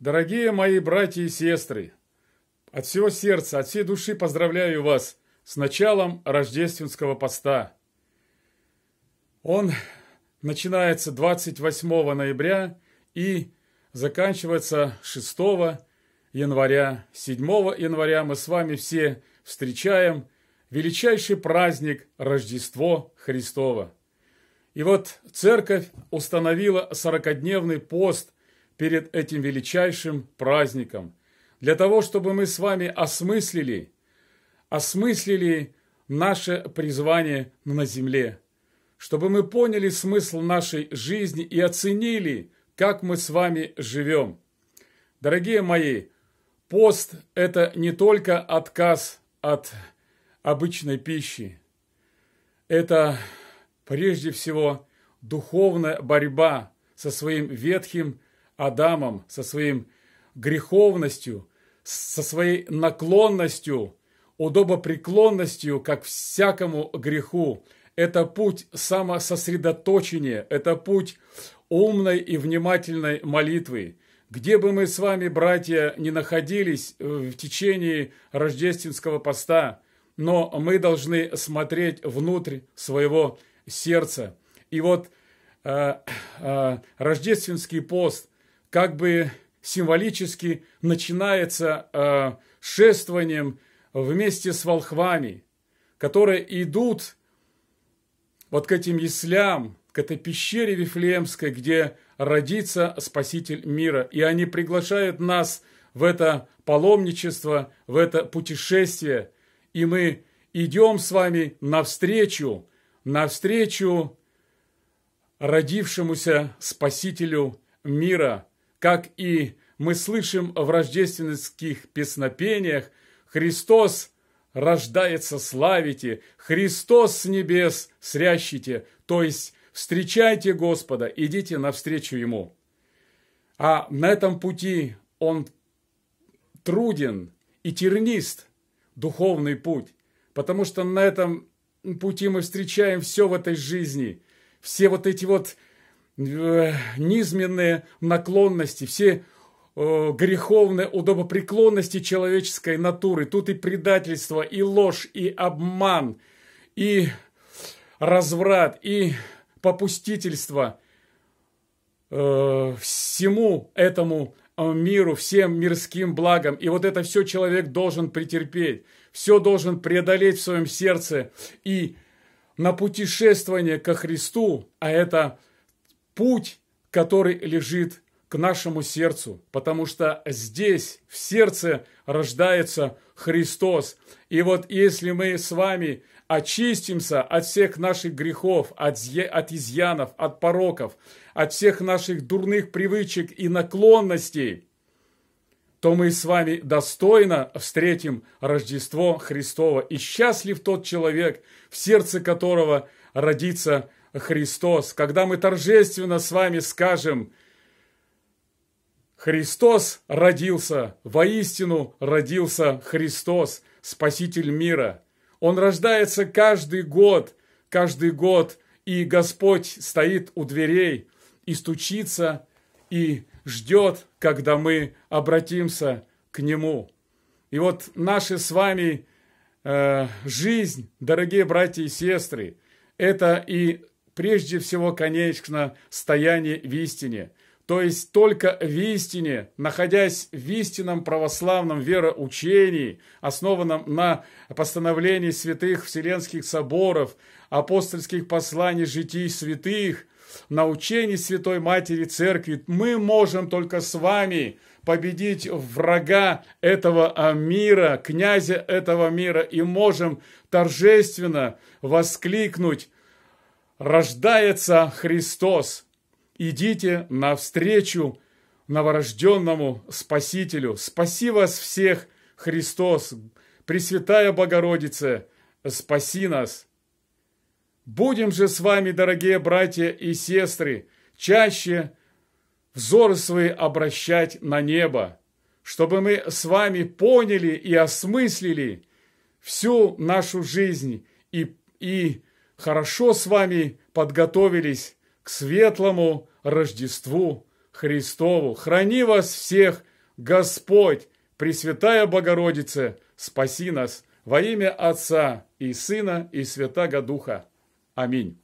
Дорогие мои братья и сестры, от всего сердца, от всей души поздравляю вас с началом рождественского поста. Он начинается 28 ноября и заканчивается 6 января. 7 января мы с вами все встречаем величайший праздник Рождество Христова. И вот церковь установила 40-дневный пост – перед этим величайшим праздником, для того, чтобы мы с вами осмыслили, осмыслили наше призвание на земле, чтобы мы поняли смысл нашей жизни и оценили, как мы с вами живем. Дорогие мои, пост – это не только отказ от обычной пищи. Это прежде всего духовная борьба со своим ветхим Адамом, со своим греховностью, со своей наклонностью, удобопреклонностью, как всякому греху. Это путь самососредоточения, это путь умной и внимательной молитвы. Где бы мы с вами, братья, не находились в течение рождественского поста, но мы должны смотреть внутрь своего сердца. И вот э, э, рождественский пост как бы символически начинается э, шествованием вместе с волхвами, которые идут вот к этим яслям, к этой пещере Вифлеемской, где родится Спаситель мира. И они приглашают нас в это паломничество, в это путешествие. И мы идем с вами навстречу, навстречу родившемуся Спасителю мира – как и мы слышим в рождественских песнопениях, Христос рождается, славите, Христос с небес срящите, то есть встречайте Господа, идите навстречу Ему. А на этом пути он труден и тернист, духовный путь, потому что на этом пути мы встречаем все в этой жизни, все вот эти вот Э, низменные наклонности, все э, греховные удобопреклонности человеческой натуры. Тут и предательство, и ложь, и обман, и разврат, и попустительство э, всему этому миру, всем мирским благам. И вот это все человек должен претерпеть, все должен преодолеть в своем сердце. И на путешествование ко Христу, а это – путь, который лежит к нашему сердцу, потому что здесь, в сердце, рождается Христос. И вот если мы с вами очистимся от всех наших грехов, от, от изъянов, от пороков, от всех наших дурных привычек и наклонностей, то мы с вами достойно встретим Рождество Христово. И счастлив тот человек, в сердце которого родится Христос Христос, когда мы торжественно с вами скажем, Христос родился, воистину родился Христос, Спаситель мира. Он рождается каждый год, каждый год, и Господь стоит у дверей и стучится, и ждет, когда мы обратимся к Нему. И вот наша с вами э, жизнь, дорогие братья и сестры, это и прежде всего, конечно, стояние в истине, то есть только в истине, находясь в истинном православном вероучении, основанном на постановлении святых Вселенских соборов, апостольских посланий, житий святых, на учении Святой Матери Церкви, мы можем только с вами победить врага этого а, мира, князя этого мира, и можем торжественно воскликнуть рождается Христос. Идите навстречу новорожденному Спасителю. Спаси вас всех, Христос, Пресвятая Богородица, спаси нас. Будем же с вами, дорогие братья и сестры, чаще взоры свои обращать на небо, чтобы мы с вами поняли и осмыслили всю нашу жизнь и, и хорошо с вами подготовились к светлому Рождеству Христову. Храни вас всех, Господь, Пресвятая Богородица, спаси нас во имя Отца и Сына и Святаго Духа. Аминь.